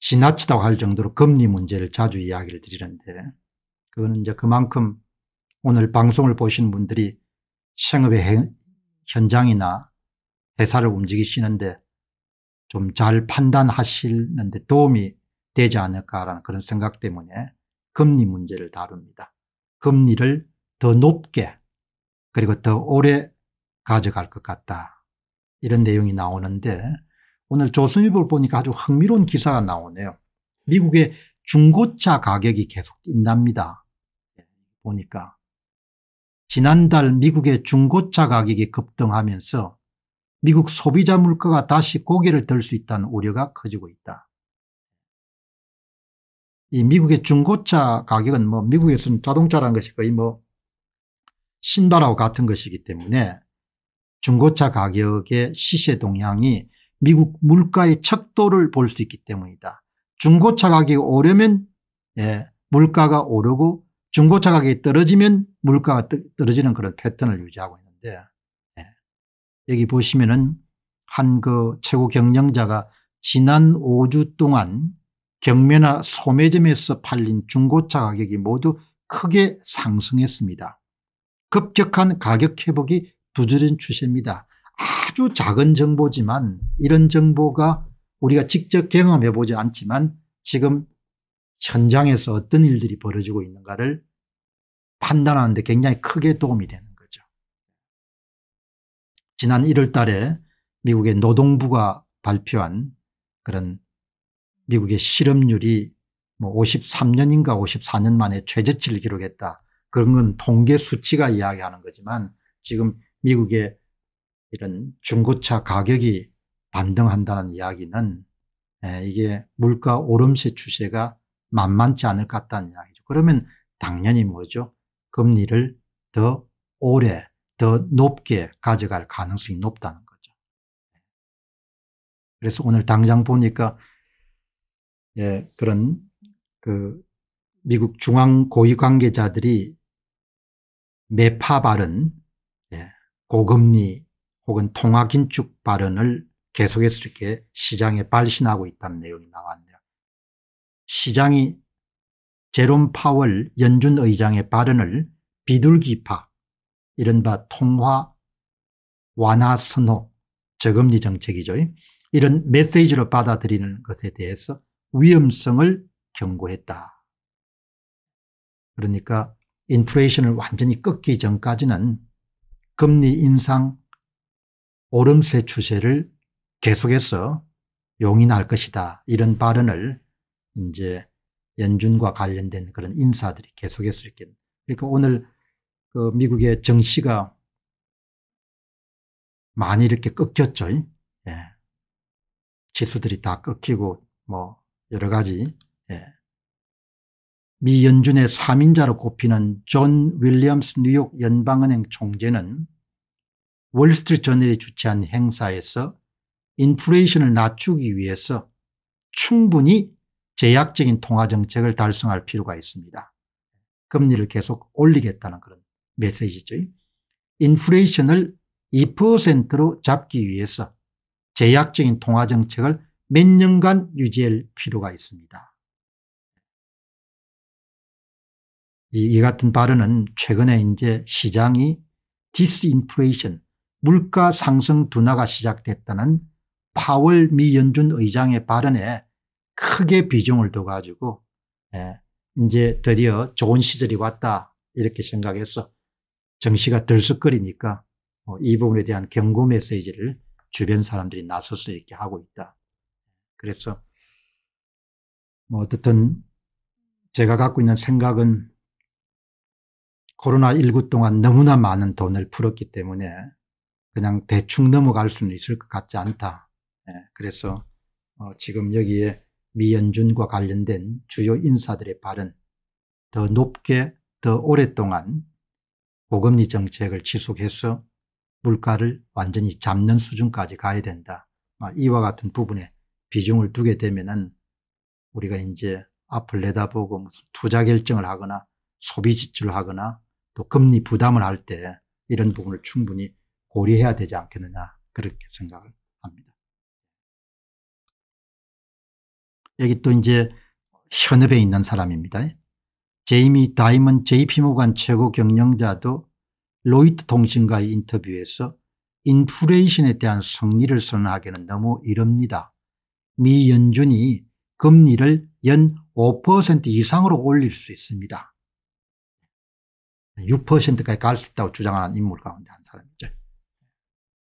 지나치다고 할 정도로 금리 문제를 자주 이야기를 드리는데 그거는 이제 그만큼 오늘 방송을 보신 분들이 생업의 현장이나 회사를 움직이시는데 좀 잘 판단하시는데 도움이 되지 않을까라는 그런 생각 때문에 금리 문제를 다룹니다. 금리를 더 높게 그리고 더 오래 가져갈 것 같다. 이런 내용이 나오는데 오늘 조선일보를 보니까 아주 흥미로운 기사가 나오네요. 미국의 중고차 가격이 계속 뛴답니다. 예, 보니까. 지난달 미국의 중고차 가격이 급등하면서 미국 소비자 물가가 다시 고개를 들 수 있다는 우려가 커지고 있다. 이 미국의 중고차 가격은 뭐 미국에서는 자동차라는 것이 거의 뭐 신발하고 같은 것이기 때문에 중고차 가격의 시세 동향이 미국 물가의 척도를 볼 수 있기 때문이다. 중고차 가격이 오르면 예, 물가가 오르고 중고차 가격이 떨어지면 물가가 떨어지는 그런 패턴을 유지하고 있는데 예, 여기 보시면은 한 그 최고 경영자가 지난 5주 동안 경매나 소매점에서 팔린 중고차 가격이 모두 크게 상승했습니다. 급격한 가격 회복이 두드린 추세입니다. 아주 작은 정보지만 이런 정보가 우리가 직접 경험해 보지 않지만 지금 현장에서 어떤 일들이 벌어지고 있는가를 판단하는데 굉장히 크게 도움이 되는 거죠. 지난 1월 달에 미국의 노동부가 발표한 그런 미국의 실업률이 뭐 53년인가 54년 만에 최저치를 기록했다. 그런 건 통계 수치가 이야기하는 거지만 지금 미국의 이런 중고차 가격이 반등한다는 이야기는 예, 이게 물가 오름세 추세가 만만치 않을 것 같다는 이야기죠. 그러면 당연히 뭐죠? 금리를 더 오래 더 높게 가져갈 가능성이 높다는 거죠. 그래서 오늘 당장 보니까 예, 그런 그 미국 중앙 고위 관계자들이 매파 발은 예, 고금리 혹은 통화긴축 발언을 계속해서 이렇게 시장에 발신하고 있다는 내용이 나왔네요. 시장이 제롬 파월 연준 의장의 발언을 비둘기파 이른바 통화 완화 선호 저금리 정책이죠. 이런 메시지로 받아들이는 것에 대해서 위험성을 경고했다. 그러니까 인플레이션을 완전히 꺾기 전까지는 금리 인상 오름세 추세를 계속해서 용인할 것이다 이런 발언을 이제 연준과 관련된 그런 인사들이 계속해서 이렇게 그러니까 오늘 그 미국의 정시가 많이 이렇게 꺾였죠. 예. 지수들이 다 꺾이고 뭐 여러 가지 예. 미 연준의 3인자로 꼽히는 존 윌리엄스 뉴욕 연방은행 총재는 월스트리트 저널이 주최한 행사에서 인플레이션을 낮추기 위해서 충분히 제약적인 통화정책을 달성할 필요가 있습니다. 금리를 계속 올리겠다는 그런 메시지죠. 인플레이션을 2%로 잡기 위해서 제약적인 통화정책을 몇 년간 유지할 필요가 있습니다. 이, 같은 발언은 최근에 이제 시장이 디스인플레이션 물가 상승 둔화가 시작됐다는 파월 미 연준 의장의 발언에 크게 비중을 둬가지고 예, 이제 드디어 좋은 시절이 왔다 이렇게 생각해서 정시가 들썩거리니까 어, 이 부분에 대한 경고 메시지를 주변 사람들이 나서서 이렇게 하고 있다. 그래서 뭐 어떻든 제가 갖고 있는 생각은 코로나19 동안 너무나 많은 돈을 풀었기 때문에 그냥 대충 넘어갈 수는 있을 것 같지 않다. 예, 그래서 어, 지금 여기에 미연준과 관련된 주요 인사들의 발언 더 높게 더 오랫동안 고금리 정책을 지속해서 물가를 완전히 잡는 수준까지 가야 된다. 아, 이와 같은 부분에 비중을 두게 되면은 우리가 이제 앞을 내다보고 무슨 투자 결정을 하거나 소비 지출을 하거나 또 금리 부담을 할 때 이런 부분을 충분히 고려해야 되지 않겠느냐 그렇게 생각을 합니다. 여기 또 이제 현업에 있는 사람입니다. 제이미 다이먼 JP 모간 최고 경영자도 로이트 통신과의 인터뷰에서 인플레이션에 대한 승리를 선언하기는 너무 이릅니다. 미 연준이 금리를 연 5% 이상으로 올릴 수 있습니다. 6%까지 갈 수 있다고 주장하는 인물 가운데 한 사람이죠.